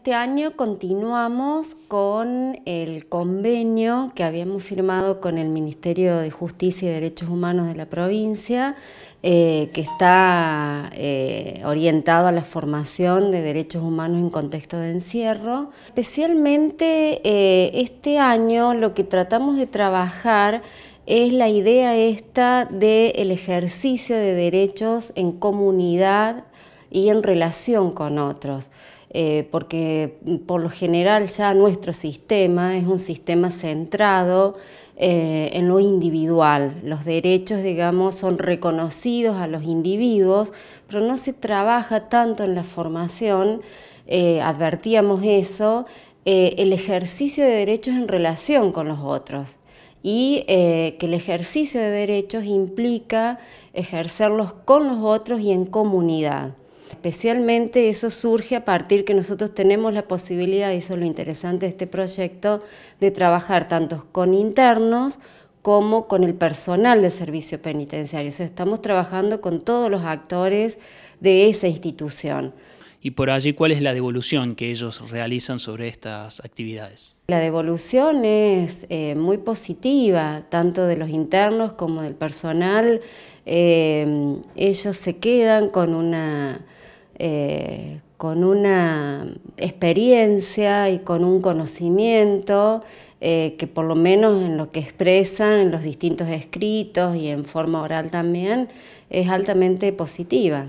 este año continuamos con el convenio que habíamos firmado con el Ministerio de Justicia y Derechos Humanos de la provincia, eh, que está eh, orientado a la formación de derechos humanos en contexto de encierro. Especialmente eh, este año lo que tratamos de trabajar es la idea esta del ejercicio de derechos en comunidad y en relación con otros. Eh, porque por lo general ya nuestro sistema es un sistema centrado eh, en lo individual. Los derechos, digamos, son reconocidos a los individuos, pero no se trabaja tanto en la formación, eh, advertíamos eso, el ejercicio de derechos en relación con los otros y que el ejercicio de derechos implica ejercerlos con los otros y en comunidad. Especialmente eso surge a partir que nosotros tenemos la posibilidad, y eso es lo interesante de este proyecto, de trabajar tanto con internos como con el personal del servicio penitenciario. estamos trabajando con todos los actores de esa institución. Y por allí, ¿cuál es la devolución que ellos realizan sobre estas actividades? La devolución es eh, muy positiva, tanto de los internos como del personal. Eh, ellos se quedan con una con una experiencia y con un conocimiento eh, que por lo menos en lo que expresan, en los distintos escritos y en forma oral también, es altamente positiva.